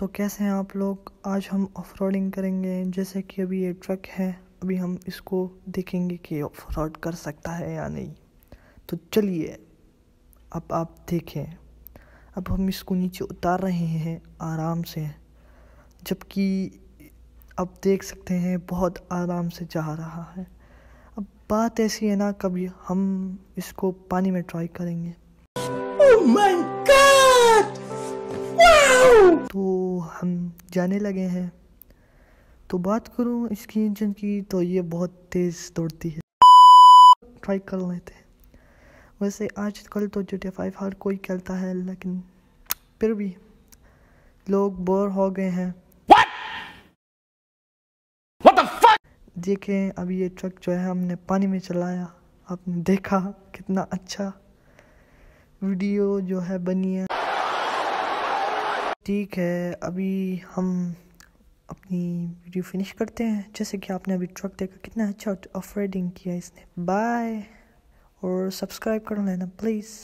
तो कैसे हैं आप लोग आज हम ऑफ करेंगे जैसे कि अभी ये ट्रक है अभी हम इसको देखेंगे कि ऑफ कर सकता है या नहीं तो चलिए अब आप देखें अब हम इसको नीचे उतार रहे हैं आराम से जबकि अब देख सकते हैं बहुत आराम से जा रहा है अब बात ऐसी है ना कभी हम इसको पानी में ट्राई करेंगे oh तो हम जाने लगे हैं तो बात करूँ इसकी इंजन की तो ये बहुत तेज़ दौड़ती है ट्राई कर लेते हैं वैसे आज कल तो जी टी फाइव हर कोई खेलता है लेकिन फिर भी लोग बोर हो गए हैं देखें अब ये ट्रक जो है हमने पानी में चलाया आपने देखा कितना अच्छा वीडियो जो है बनी है ठीक है अभी हम अपनी वीडियो फिनिश करते हैं जैसे कि आपने अभी ट्रक देखा कितना अच्छा ऑफ रेडिंग किया इसने बाय और सब्सक्राइब कर लेना प्लीज़